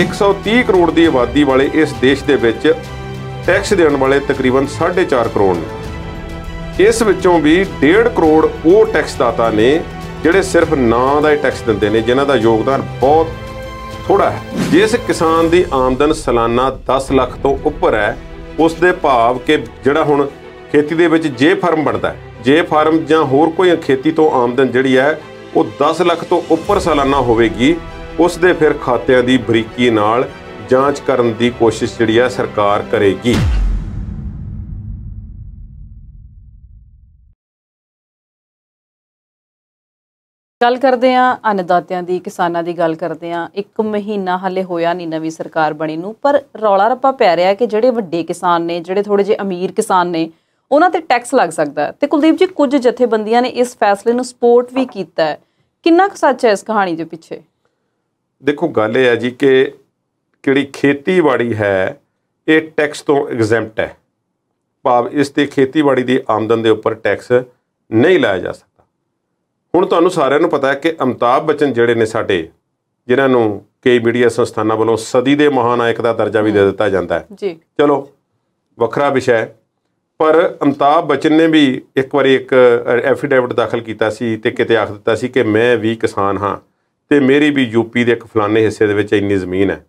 130 ਕਰੋੜ ਦੀ ਆਬਾਦੀ ਵਾਲੇ ਇਸ ਦੇਸ਼ ਦੇ ਵਿੱਚ ਟੈਕਸ ਦੇਣ ਵਾਲੇ ਤਕਰੀਬਨ 4.5 ਕਰੋੜ ਨੇ ਇਸ ਵਿੱਚੋਂ ਵੀ 1.5 ਕਰੋੜ ਉਹ ਟੈਕਸ ਦਾਤਾ ਨੇ ਜਿਹੜੇ ਸਿਰਫ ਨਾਂ ਦਾ ਹੀ ਟੈਕਸ ਦਿੰਦੇ ਨੇ ਜਿਨ੍ਹਾਂ ਦਾ ਯੋਗਦਾਨ ਬਹੁਤ ਥੋੜਾ ਹੈ ਜਿਸ ਕਿਸਾਨ ਦੀ ਆਮਦਨ ਸਾਲਾਨਾ 10 ਲੱਖ ਤੋਂ ਉੱਪਰ ਹੈ ਉਸ ਦੇ ਭਾਵ ਕਿ ਜਿਹੜਾ ਹੁਣ ਖੇਤੀ ਦੇ ਵਿੱਚ ਜੇ ਫਾਰਮ ਬਣਦਾ ਜੇ ਫਾਰਮ ਜਾਂ ਹੋਰ ਕੋਈ ਖੇਤੀ ਤੋਂ ਆਮਦਨ ਜਿਹੜੀ ਹੈ ਉਹ 10 ਲੱਖ ਤੋਂ ਉੱਪਰ ਸਾਲਾਨਾ ਹੋਵੇਗੀ ਉਸ ਦੇ ਫਿਰ ਖਾਤਿਆਂ ਦੀ ਬਰੀਕੀ ਨਾਲ ਜਾਂਚ ਕਰਨ ਦੀ ਕੋਸ਼ਿਸ਼ ਜਿਹੜੀ ਆ ਸਰਕਾਰ ਕਰੇਗੀ ਗੱਲ ਕਰਦੇ ਆ ਅੰਨਦਾਤਿਆਂ ਦੀ ਕਿਸਾਨਾਂ ਦੀ ਗੱਲ ਕਰਦੇ ਆ ਇੱਕ ਮਹੀਨਾ ਹਲੇ ਹੋਇਆ ਨਹੀਂ ਨਵੀਂ ਸਰਕਾਰ ਬਣੀ ਨੂੰ ਪਰ ਰੌਲਾ ਰੱਪਾ ਪੈ ਰਿਹਾ ਕਿ ਜਿਹੜੇ ਵੱਡੇ ਕਿਸਾਨ ਨੇ ਜਿਹੜੇ ਥੋੜੇ ਜਿਹੇ ਅਮੀਰ ਕਿਸਾਨ ਨੇ ਉਹਨਾਂ ਤੇ ਟੈਕਸ ਲੱਗ ਸਕਦਾ ਹੈ ਤੇ ਕੁਲਦੀਪ ਜੀ ਕੁਝ ਜਥੇਬੰਦੀਆਂ ਨੇ ਇਸ ਫੈਸਲੇ ਨੂੰ ਸਪੋਰਟ ਵੀ ਕੀਤਾ ਹੈ ਕਿੰਨਾ ਕੁ ਸੱਚ ਹੈ ਇਸ ਕਹਾਣੀ ਦੇ ਪਿੱਛੇ ਦੇਖੋ ਗੱਲ ਇਹ ਹੈ ਜੀ ਕਿ ਕਿਹੜੀ ਖੇਤੀਬਾੜੀ ਹੈ ਇਹ ਟੈਕਸ ਤੋਂ ਐਗਜ਼ੈਂਪਟ ਹੈ ਭਾਵ ਇਸ ਤੇ ਖੇਤੀਬਾੜੀ ਦੀ ਆਮਦਨ ਦੇ ਉੱਪਰ ਟੈਕਸ ਨਹੀਂ ਲਾਇਆ ਜਾ ਸਕਦਾ ਹੁਣ ਤੁਹਾਨੂੰ ਸਾਰਿਆਂ ਨੂੰ ਪਤਾ ਹੈ ਕਿ ਅਮਤਾਬ ਬਚਨ ਜਿਹੜੇ ਨੇ ਸਾਡੇ ਜਿਨ੍ਹਾਂ ਨੂੰ ਕਈ ਮੀਡੀਆ ਸੰਸਥਾਨਾਂ ਵੱਲੋਂ ਸਦੀ ਦੇ ਮਹਾਨਾਇਕ ਦਾ ਦਰਜਾ ਵੀ ਦੇ ਦਿੱਤਾ ਜਾਂਦਾ ਹੈ ਜੀ ਚਲੋ ਵੱਖਰਾ ਵਿਸ਼ਾ ਹੈ ਪਰ ਅਮਤਾਬ ਬਚਨ ਨੇ ਵੀ ਇੱਕ ਵਾਰੀ ਇੱਕ ਐਫੀਡੇਵਿਟ ਦਾਖਲ ਕੀਤਾ ਸੀ ਤੇ ਕਿਤੇ ਆਖ ਦਿੱਤਾ ਸੀ ਕਿ ਮੈਂ ਵੀ ਕਿਸਾਨ ਹਾਂ ਤੇ ਮੇਰੀ ਵੀ ਯੂਪੀ ਦੇ ਇੱਕ ਫਲਾਣੇ ਹਿੱਸੇ ਦੇ ਵਿੱਚ ਇੰਨੀ ਜ਼ਮੀਨ ਹੈ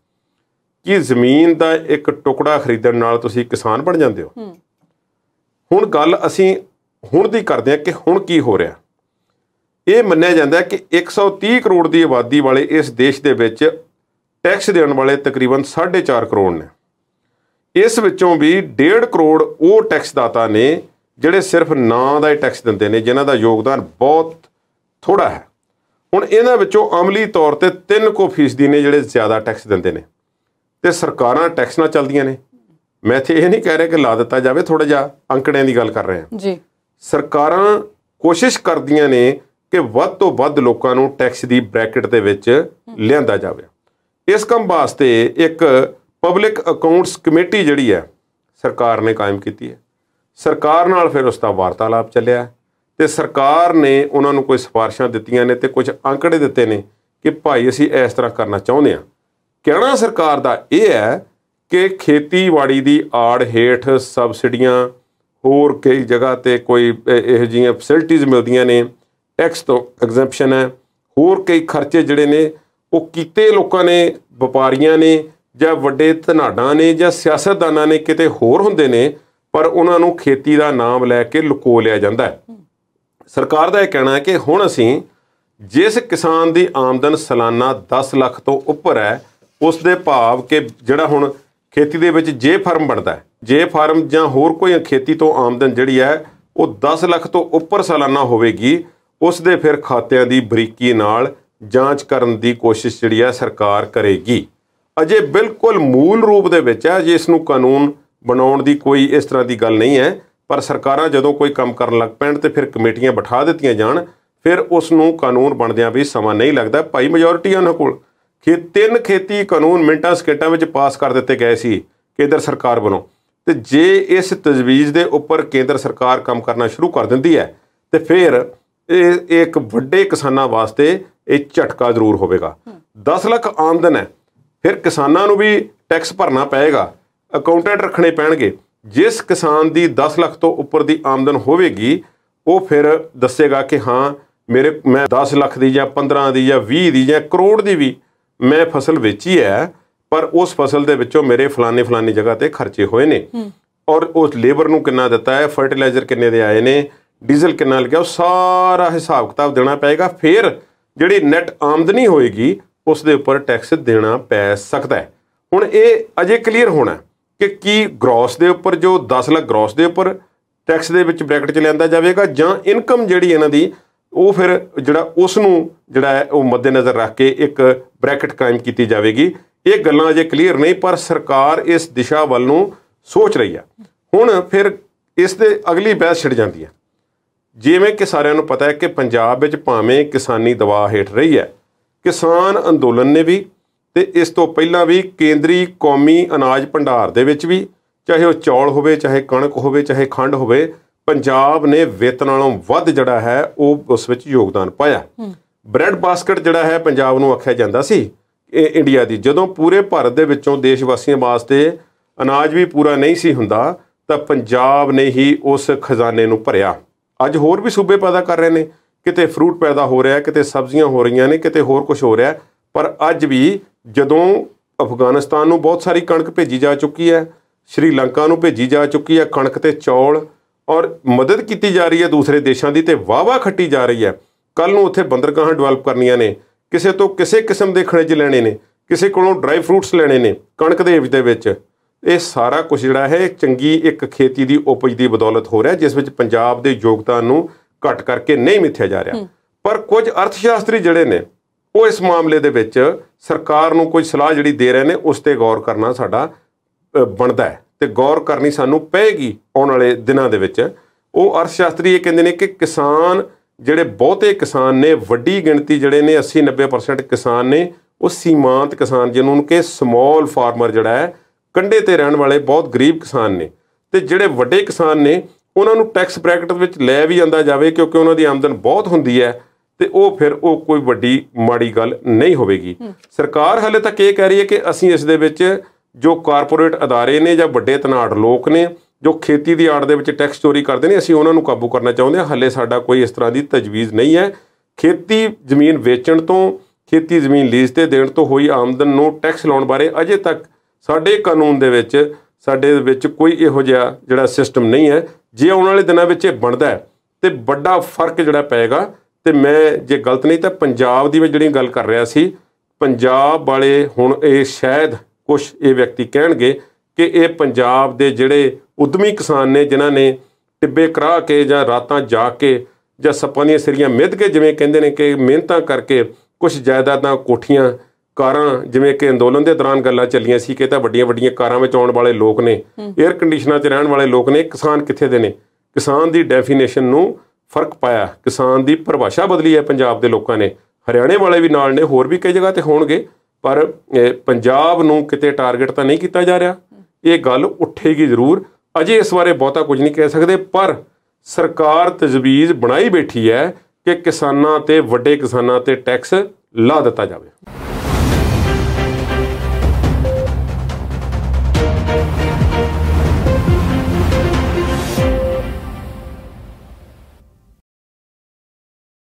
ਕਿ ਜ਼ਮੀਨ ਦਾ ਇੱਕ ਟੁਕੜਾ ਖਰੀਦਣ ਨਾਲ ਤੁਸੀਂ ਕਿਸਾਨ ਬਣ ਜਾਂਦੇ ਹੋ ਹੁਣ ਗੱਲ ਅਸੀਂ ਹੁਣ ਦੀ ਕਰਦੇ ਹਾਂ ਕਿ ਹੁਣ ਕੀ ਹੋ ਰਿਹਾ ਇਹ ਮੰਨਿਆ ਜਾਂਦਾ ਕਿ 130 ਕਰੋੜ ਦੀ ਆਬਾਦੀ ਵਾਲੇ ਇਸ ਦੇਸ਼ ਦੇ ਵਿੱਚ ਟੈਕਸ ਦੇਣ ਵਾਲੇ ਤਕਰੀਬਨ 4.5 ਕਰੋੜ ਨੇ ਇਸ ਵਿੱਚੋਂ ਵੀ 1.5 ਕਰੋੜ ਉਹ ਟੈਕਸ ਦਾਤਾ ਨੇ ਜਿਹੜੇ ਸਿਰਫ ਨਾਂ ਦਾ ਹੀ ਟੈਕਸ ਦਿੰਦੇ ਨੇ ਜਿਨ੍ਹਾਂ ਦਾ ਯੋਗਦਾਨ ਬਹੁਤ ਥੋੜਾ ਹੈ ਹੁਣ ਇਹਨਾਂ ਵਿੱਚੋਂ ਅਮਲੀ ਤੌਰ ਤੇ 3 ਕੋ ਫੀਸਦੀ ਨੇ ਜਿਹੜੇ ਜ਼ਿਆਦਾ ਟੈਕਸ ਦਿੰਦੇ ਨੇ ਤੇ ਸਰਕਾਰਾਂ ਟੈਕਸ ਨਾਲ ਚੱਲਦੀਆਂ ਨੇ ਮੈਂ ਇੱਥੇ ਇਹ ਨਹੀਂ ਕਹਿ ਰਿਹਾ ਕਿ ਲਾ ਦਿੱਤਾ ਜਾਵੇ ਥੋੜਾ ਜਿਹਾ ਅੰਕੜਿਆਂ ਦੀ ਗੱਲ ਕਰ ਰਹੇ ਹਾਂ ਜੀ ਸਰਕਾਰਾਂ ਕੋਸ਼ਿਸ਼ ਕਰਦੀਆਂ ਨੇ ਕਿ ਵੱਧ ਤੋਂ ਵੱਧ ਲੋਕਾਂ ਨੂੰ ਟੈਕਸ ਦੀ ਬ੍ਰੈਕਟ ਦੇ ਵਿੱਚ ਲਿਆਂਦਾ ਜਾਵੇ ਇਸ ਕੰਮ ਵਾਸਤੇ ਇੱਕ ਪਬਲਿਕ ਅਕਾਊਂਟਸ ਕਮੇਟੀ ਜਿਹੜੀ ਹੈ ਸਰਕਾਰ ਨੇ ਕਾਇਮ ਕੀਤੀ ਹੈ ਸਰਕਾਰ ਨਾਲ ਫਿਰ ਉਸ ਦਾ ਵਾਰਤਾਲਾਪ ਚੱਲਿਆ ਤੇ ਸਰਕਾਰ ਨੇ ਉਹਨਾਂ ਨੂੰ ਕੋਈ ਸਿਫਾਰਿਸ਼ਾਂ ਦਿੱਤੀਆਂ ਨੇ ਤੇ ਕੁਝ ਅੰਕੜੇ ਦਿੱਤੇ ਨੇ ਕਿ ਭਾਈ ਅਸੀਂ ਇਸ ਤਰ੍ਹਾਂ ਕਰਨਾ ਚਾਹੁੰਦੇ ਆ ਕਹਿਣਾ ਸਰਕਾਰ ਦਾ ਇਹ ਹੈ ਕਿ ਖੇਤੀਬਾੜੀ ਦੀ ਆੜ ਹੇਠ ਸਬਸਿਡੀਆਂ ਹੋਰ ਕਈ ਜਗ੍ਹਾ ਤੇ ਕੋਈ ਇਹ ਜਿਹੀਆਂ ਫੈਸਿਲਿਟੀਆਂ ਮਿਲਦੀਆਂ ਨੇ ਟੈਕਸ ਤੋਂ ਐਗਜ਼ੈਂਪਸ਼ਨ ਹੈ ਹੋਰ ਕਈ ਖਰਚੇ ਜਿਹੜੇ ਨੇ ਉਹ ਕੀਤੇ ਲੋਕਾਂ ਨੇ ਵਪਾਰੀਆਂ ਨੇ ਜਾਂ ਵੱਡੇ ਧਨਾੜਾਂ ਨੇ ਜਾਂ ਸਿਆਸਤਦਾਨਾਂ ਨੇ ਕਿਤੇ ਹੋਰ ਹੁੰਦੇ ਨੇ ਪਰ ਉਹਨਾਂ ਨੂੰ ਖੇਤੀ ਦਾ ਨਾਮ ਲੈ ਕੇ ਲੁਕੋ ਲਿਆ ਜਾਂਦਾ ਹੈ ਸਰਕਾਰ ਦਾ ਇਹ ਕਹਿਣਾ ਹੈ ਕਿ ਹੁਣ ਅਸੀਂ ਜਿਸ ਕਿਸਾਨ ਦੀ ਆਮਦਨ ਸਾਲਾਨਾ 10 ਲੱਖ ਤੋਂ ਉੱਪਰ ਹੈ ਉਸ ਦੇ ਭਾਵ ਕਿ ਜਿਹੜਾ ਹੁਣ ਖੇਤੀ ਦੇ ਵਿੱਚ ਜੇ ਫਾਰਮ ਬਣਦਾ ਹੈ ਜੇ ਫਾਰਮ ਜਾਂ ਹੋਰ ਕੋਈ ਖੇਤੀ ਤੋਂ ਆਮਦਨ ਜਿਹੜੀ ਹੈ ਉਹ 10 ਲੱਖ ਤੋਂ ਉੱਪਰ ਸਾਲਾਨਾ ਹੋਵੇਗੀ ਉਸ ਦੇ ਫਿਰ ਖਾਤਿਆਂ ਦੀ ਬਰੀਕੀ ਨਾਲ ਜਾਂਚ ਕਰਨ ਦੀ ਕੋਸ਼ਿਸ਼ ਜਿਹੜੀ ਹੈ ਸਰਕਾਰ ਕਰੇਗੀ ਅਜੇ ਬਿਲਕੁਲ ਮੂਲ ਰੂਪ ਦੇ ਵਿੱਚ ਹੈ ਜੇ ਇਸ ਨੂੰ ਕਾਨੂੰਨ ਬਣਾਉਣ ਦੀ ਕੋਈ ਇਸ ਤਰ੍ਹਾਂ ਦੀ ਗੱਲ ਨਹੀਂ ਹੈ ਪਰ ਸਰਕਾਰਾਂ ਜਦੋਂ ਕੋਈ ਕੰਮ ਕਰਨ ਲੱਗ ਪੈਣ ਤੇ ਫਿਰ ਕਮੇਟੀਆਂ ਬਿਠਾ ਦਿੱਤੀਆਂ ਜਾਣ ਫਿਰ ਉਸ ਨੂੰ ਕਾਨੂੰਨ ਬਣਦਿਆਂ ਵੀ ਸਮਾਂ ਨਹੀਂ ਲੱਗਦਾ ਭਾਈ ਮੈਜੋਰਿਟੀ ਉਹਨਾਂ ਕੋਲ ਕਿ ਤਿੰਨ ਖੇਤੀ ਕਾਨੂੰਨ ਮਿੰਟਾਂ ਸਕਿੰਟਾਂ ਵਿੱਚ ਪਾਸ ਕਰ ਦਿੱਤੇ ਗਏ ਸੀ ਕੇਂਦਰ ਸਰਕਾਰ ਵੱਲੋਂ ਤੇ ਜੇ ਇਸ ਤਜਵੀਜ਼ ਦੇ ਉੱਪਰ ਕੇਂਦਰ ਸਰਕਾਰ ਕੰਮ ਕਰਨਾ ਸ਼ੁਰੂ ਕਰ ਦਿੰਦੀ ਹੈ ਤੇ ਫਿਰ ਇਹ ਇੱਕ ਵੱਡੇ ਕਿਸਾਨਾਂ ਵਾਸਤੇ ਇਹ ਝਟਕਾ ਜ਼ਰੂਰ ਹੋਵੇਗਾ 10 ਲੱਖ ਆਮਦਨ ਹੈ ਫਿਰ ਕਿਸਾਨਾਂ ਨੂੰ ਵੀ ਟੈਕਸ ਭਰਨਾ ਪਏਗਾ ਅਕਾਊਂਟੈਂਟ ਰੱਖਣੇ ਪੈਣਗੇ ਜਿਸ ਕਿਸਾਨ ਦੀ 10 ਲੱਖ ਤੋਂ ਉੱਪਰ ਦੀ ਆਮਦਨ ਹੋਵੇਗੀ ਉਹ ਫਿਰ ਦੱਸੇਗਾ ਕਿ ਹਾਂ ਮੇਰੇ ਮੈਂ 10 ਲੱਖ ਦੀ ਜਾਂ 15 ਦੀ ਜਾਂ 20 ਦੀ ਜਾਂ ਕਰੋੜ ਦੀ ਵੀ ਮੈਂ ਫਸਲ ਵੇਚੀ ਹੈ ਪਰ ਉਸ ਫਸਲ ਦੇ ਵਿੱਚੋਂ ਮੇਰੇ ਫਲਾਣੇ ਫਲਾਣੇ ਜਗ੍ਹਾ ਤੇ ਖਰਚੇ ਹੋਏ ਨੇ ਔਰ ਉਸ ਲੇਬਰ ਨੂੰ ਕਿੰਨਾ ਦਿੱਤਾ ਹੈ ਫਰਟੀਲਾਈਜ਼ਰ ਕਿੰਨੇ ਦੇ ਆਏ ਨੇ ਡੀਜ਼ਲ ਕਿੰਨਾ ਲੱਗਿਆ ਉਹ ਸਾਰਾ ਹਿਸਾਬ ਕਿਤਾਬ ਦੇਣਾ ਪਏਗਾ ਫਿਰ ਜਿਹੜੀ ਨੈਟ ਆਮਦਨੀ ਹੋਏਗੀ ਉਸ ਦੇ ਉੱਪਰ ਟੈਕਸ ਦੇਣਾ ਪੈ ਸਕਦਾ ਹੈ ਹੁਣ ਇਹ ਅਜੇ ਕਲੀਅਰ ਹੋਣਾ ਕਿ ਕੀ ਗ੍ਰੋਸ ਦੇ ਉੱਪਰ ਜੋ 10 ਲੱਖ ਗ੍ਰੋਸ ਦੇ ਉੱਪਰ ਟੈਕਸ ਦੇ ਵਿੱਚ ਬ੍ਰੈਕਟ ਚ ਲਿਆਂਦਾ ਜਾਵੇਗਾ ਜਾਂ ਇਨਕਮ ਜਿਹੜੀ ਇਹਨਾਂ ਦੀ ਉਹ ਫਿਰ ਜਿਹੜਾ ਉਸ ਨੂੰ ਜਿਹੜਾ ਹੈ ਉਹ ਮੱਦੇਨਜ਼ਰ ਰੱਖ ਕੇ ਇੱਕ ਬ੍ਰੈਕਟ ਕਾਇਮ ਕੀਤੀ ਜਾਵੇਗੀ ਇਹ ਗੱਲਾਂ ਅਜੇ ਕਲੀਅਰ ਨਹੀਂ ਪਰ ਸਰਕਾਰ ਇਸ ਦਿਸ਼ਾ ਵੱਲ ਨੂੰ ਸੋਚ ਰਹੀ ਆ ਹੁਣ ਫਿਰ ਇਸ ਦੇ ਅਗਲੀ ਬਹਿਸ ਛਿੜ ਜਾਂਦੀ ਹੈ ਜਿਵੇਂ ਕਿ ਸਾਰਿਆਂ ਨੂੰ ਪਤਾ ਹੈ ਕਿ ਪੰਜਾਬ ਵਿੱਚ ਭਾਵੇਂ ਕਿਸਾਨੀ ਦਬਾਅ ਹੇਠ ਰਹੀ ਹੈ ਕਿਸਾਨ ਅੰਦੋਲਨ ਨੇ ਵੀ ਤੇ ਇਸ ਤੋਂ ਪਹਿਲਾਂ ਵੀ ਕੇਂਦਰੀ ਕੌਮੀ ਅਨਾਜ ਭੰਡਾਰ ਦੇ ਵਿੱਚ ਵੀ ਚਾਹੇ ਉਹ ਚੌਲ ਹੋਵੇ ਚਾਹੇ ਕਣਕ ਹੋਵੇ ਚਾਹੇ ਖੰਡ ਹੋਵੇ ਪੰਜਾਬ ਨੇ ਵੇਤ ਨਾਲੋਂ ਵੱਧ ਜਿਹੜਾ ਹੈ ਉਹ ਉਸ ਵਿੱਚ ਯੋਗਦਾਨ ਪਾਇਆ ਬ੍ਰੈਡ ਬਾਸਕਟ ਜਿਹੜਾ ਹੈ ਪੰਜਾਬ ਨੂੰ ਆਖਿਆ ਜਾਂਦਾ ਸੀ ਇਹ ਇੰਡੀਆ ਦੀ ਜਦੋਂ ਪੂਰੇ ਭਾਰਤ ਦੇ ਵਿੱਚੋਂ ਦੇਸ਼ ਵਾਸੀਆਂ ਵਾਸਤੇ ਅਨਾਜ ਵੀ ਪੂਰਾ ਨਹੀਂ ਸੀ ਹੁੰਦਾ ਤਾਂ ਪੰਜਾਬ ਨੇ ਹੀ ਉਸ ਖਜ਼ਾਨੇ ਨੂੰ ਭਰਿਆ ਅੱਜ ਹੋਰ ਵੀ ਸੂਬੇ ਪੈਦਾ ਕਰ ਰਹੇ ਨੇ ਕਿਤੇ ਫਰੂਟ ਪੈਦਾ ਹੋ ਰਿਹਾ ਕਿਤੇ ਸਬਜ਼ੀਆਂ ਹੋ ਰਹੀਆਂ ਨੇ ਕਿਤੇ ਹੋਰ ਕੁਝ ਹੋ ਰਿਹਾ ਪਰ ਅੱਜ ਵੀ ਜਦੋਂ ਅਫਗਾਨਿਸਤਾਨ ਨੂੰ ਬਹੁਤ ਸਾਰੀ ਕਣਕ ਭੇਜੀ ਜਾ ਚੁੱਕੀ ਹੈ ਸ਼੍ਰੀਲੰਕਾ ਨੂੰ ਭੇਜੀ ਜਾ ਚੁੱਕੀ ਹੈ ਕਣਕ ਤੇ ਚੌਲ ਔਰ ਮਦਦ ਕੀਤੀ ਜਾ ਰਹੀ ਹੈ ਦੂਸਰੇ ਦੇਸ਼ਾਂ ਦੀ ਤੇ ਵਾਵਾ ਖੱਟੀ ਜਾ ਰਹੀ ਹੈ ਕੱਲ ਨੂੰ ਉੱਥੇ ਬੰਦਰਗਾਹਾਂ ਡਵੈਲਪ ਕਰਨੀਆਂ ਨੇ ਕਿਸੇ ਤੋਂ ਕਿਸੇ ਕਿਸਮ ਦੇ ਖਣਿਜ ਲੈਣੇ ਨੇ ਕਿਸੇ ਕੋਲੋਂ ਡਰਾਈ ਫਰੂਟਸ ਲੈਣੇ ਨੇ ਕਣਕ ਦੇ ਦੇ ਵਿੱਚ ਇਹ ਸਾਰਾ ਕੁਝ ਜਿਹੜਾ ਹੈ ਚੰਗੀ ਇੱਕ ਖੇਤੀ ਦੀ ਉਪਜ ਦੀ ਬਦੌਲਤ ਹੋ ਰਿਹਾ ਜਿਸ ਵਿੱਚ ਪੰਜਾਬ ਦੇ ਯੋਗਤਾ ਨੂੰ ਘਟ ਕਰਕੇ ਨਹੀਂ ਮਿੱਥਿਆ ਜਾ ਰਿਹਾ ਪਰ ਕੁਝ ਅਰਥਸ਼ਾਸਤਰੀ ਜਿਹੜੇ ਨੇ ਉਹ ਇਸ ਮਾਮਲੇ ਦੇ ਵਿੱਚ ਸਰਕਾਰ ਨੂੰ ਕੋਈ ਸਲਾਹ ਜਿਹੜੀ ਦੇ ਰਹੇ ਨੇ ਉਸ ਤੇ ਗੌਰ ਕਰਨਾ ਸਾਡਾ ਬਣਦਾ ਹੈ ਤੇ ਗੌਰ ਕਰਨੀ ਸਾਨੂੰ ਪਏਗੀ ਆਉਣ ਵਾਲੇ ਦਿਨਾਂ ਦੇ ਵਿੱਚ ਉਹ ਅਰਥਸ਼ਾਸਤਰੀ ਇਹ ਕਹਿੰਦੇ ਨੇ ਕਿ ਕਿਸਾਨ ਜਿਹੜੇ ਬਹੁਤੇ ਕਿਸਾਨ ਨੇ ਵੱਡੀ ਗਿਣਤੀ ਜਿਹੜੇ ਨੇ 80 90% ਕਿਸਾਨ ਨੇ ਉਹ ਸੀਮਾਂਤ ਕਿਸਾਨ ਜਿਹਨੂੰ ਨੂੰ ਕਿ ਸਮਾਲ ਫਾਰਮਰ ਜਿਹੜਾ ਹੈ ਕੰਡੇ ਤੇ ਰਹਿਣ ਵਾਲੇ ਬਹੁਤ ਗਰੀਬ ਕਿਸਾਨ ਨੇ ਤੇ ਜਿਹੜੇ ਵੱਡੇ ਕਿਸਾਨ ਨੇ ਉਹਨਾਂ ਨੂੰ ਟੈਕਸ ਬ੍ਰੈਕਟ ਵਿੱਚ ਲੈ ਵੀ ਜਾਂਦਾ ਜਾਵੇ ਕਿਉਂਕਿ ਉਹਨਾਂ ਦੀ ਆਮਦਨ ਬਹੁਤ ਹੁੰਦੀ ਹੈ ਤੇ ਉਹ ਫਿਰ ਉਹ ਕੋਈ ਵੱਡੀ ਮਾੜੀ ਗੱਲ ਨਹੀਂ ਹੋਵੇਗੀ ਸਰਕਾਰ ਹਲੇ ਤੱਕ ਇਹ ਕਹਿ ਰਹੀ ਹੈ ਕਿ ਅਸੀਂ ਇਸ ਦੇ ਵਿੱਚ ਜੋ ਕਾਰਪੋਰੇਟ ਅਦਾਰੇ ਨੇ ਜਾਂ ਵੱਡੇ ਤਨਾੜ ਲੋਕ ਨੇ ਜੋ ਖੇਤੀ ਦੀ ਆੜ ਦੇ ਵਿੱਚ ਟੈਕਸ ਚੋਰੀ ਕਰਦੇ ਨੇ ਅਸੀਂ ਉਹਨਾਂ ਨੂੰ ਕਾਬੂ ਕਰਨਾ ਚਾਹੁੰਦੇ ਹਾਂ ਹਲੇ ਸਾਡਾ ਕੋਈ ਇਸ ਤਰ੍ਹਾਂ ਦੀ ਤਜਵੀਜ਼ ਨਹੀਂ ਹੈ ਖੇਤੀ ਜ਼ਮੀਨ ਵੇਚਣ ਤੋਂ ਖੇਤੀ ਜ਼ਮੀਨ ਲੀਜ਼ ਤੇ ਦੇਣ ਤੋਂ ਹੋਈ ਆਮਦਨ ਨੂੰ ਟੈਕਸ ਲਾਉਣ ਬਾਰੇ ਅਜੇ ਤੱਕ ਸਾਡੇ ਕਾਨੂੰਨ ਦੇ ਵਿੱਚ ਸਾਡੇ ਵਿੱਚ ਕੋਈ ਇਹੋ ਜਿਹਾ ਜਿਹੜਾ ਸਿਸਟਮ ਨਹੀਂ ਹੈ ਜੇ ਆਉਣ ਵਾਲੇ ਦਿਨਾਂ ਵਿੱਚ ਇਹ ਬਣਦਾ ਤੇ ਵੱਡਾ ਫਰਕ ਜਿਹੜਾ ਪਏਗਾ ਤੇ ਮੈਂ ਜੇ ਗਲਤ ਨਹੀਂ ਤਾਂ ਪੰਜਾਬ ਦੀ ਵਿੱਚ ਜਿਹੜੀ ਗੱਲ ਕਰ ਰਿਹਾ ਸੀ ਪੰਜਾਬ ਵਾਲੇ ਹੁਣ ਇਹ ਸ਼ਾਇਦ ਕੁਝ ਇਹ ਵਿਅਕਤੀ ਕਹਿਣਗੇ ਕਿ ਇਹ ਪੰਜਾਬ ਦੇ ਜਿਹੜੇ ਉਦਮੀ ਕਿਸਾਨ ਨੇ ਜਿਨ੍ਹਾਂ ਨੇ ਟਿੱਬੇ ਕਰਾ ਕੇ ਜਾਂ ਰਾਤਾਂ ਜਾ ਕੇ ਜਾਂ ਸੱਪਾਂ ਦੀਆਂ ਸਿਰੀਆਂ ਮਿੱਧ ਕੇ ਜਿਵੇਂ ਕਹਿੰਦੇ ਨੇ ਕਿ ਮਿਹਨਤਾਂ ਕਰਕੇ ਕੁਝ ਜਾਇਦਾਦਾਂ ਕੋਠੀਆਂ ਕਾਰਾਂ ਜਿਵੇਂ ਕਿ ਅੰਦੋਲਨ ਦੇ ਦੌਰਾਨ ਗੱਲਾਂ ਚੱਲੀਆਂ ਸੀ ਕਿ ਤਾਂ ਵੱਡੀਆਂ ਵੱਡੀਆਂ ਕਾਰਾਂ ਵਿੱਚ ਆਉਣ ਵਾਲੇ ਲੋਕ ਨੇ 에ਅਰ ਕੰਡੀਸ਼ਨਰ 'ਚ ਰਹਿਣ ਵਾਲੇ ਲੋਕ ਨੇ ਕਿਸਾਨ ਕਿੱਥੇ ਦੇ ਨੇ ਕਿਸਾਨ ਦੀ ਡੈਫੀਨੇਸ਼ਨ ਨੂੰ ਫਰਕ ਪਾਇਆ ਕਿਸਾਨ ਦੀ ਪਰਿਭਾਸ਼ਾ ਬਦਲੀ ਹੈ ਪੰਜਾਬ ਦੇ ਲੋਕਾਂ ਨੇ ਹਰਿਆਣੇ ਵਾਲੇ ਵੀ ਨਾਲ ਨੇ ਹੋਰ ਵੀ ਕਈ ਜਗ੍ਹਾ ਤੇ ਹੋਣਗੇ ਪਰ ਪੰਜਾਬ ਨੂੰ ਕਿਤੇ ਟਾਰਗੇਟ ਤਾਂ ਨਹੀਂ ਕੀਤਾ ਜਾ ਰਿਹਾ ਇਹ ਗੱਲ ਉੱਠੇਗੀ ਜ਼ਰੂਰ ਅਜੇ ਇਸ ਬਾਰੇ ਬਹੁਤਾ ਕੁਝ ਨਹੀਂ ਕਹਿ ਸਕਦੇ ਪਰ ਸਰਕਾਰ ਤਜਵੀਜ਼ ਬਣਾਈ ਬੈਠੀ ਹੈ ਕਿ ਕਿਸਾਨਾਂ ਤੇ ਵੱਡੇ ਕਿਸਾਨਾਂ ਤੇ ਟੈਕਸ ਲਾ ਦਿੱਤਾ ਜਾਵੇ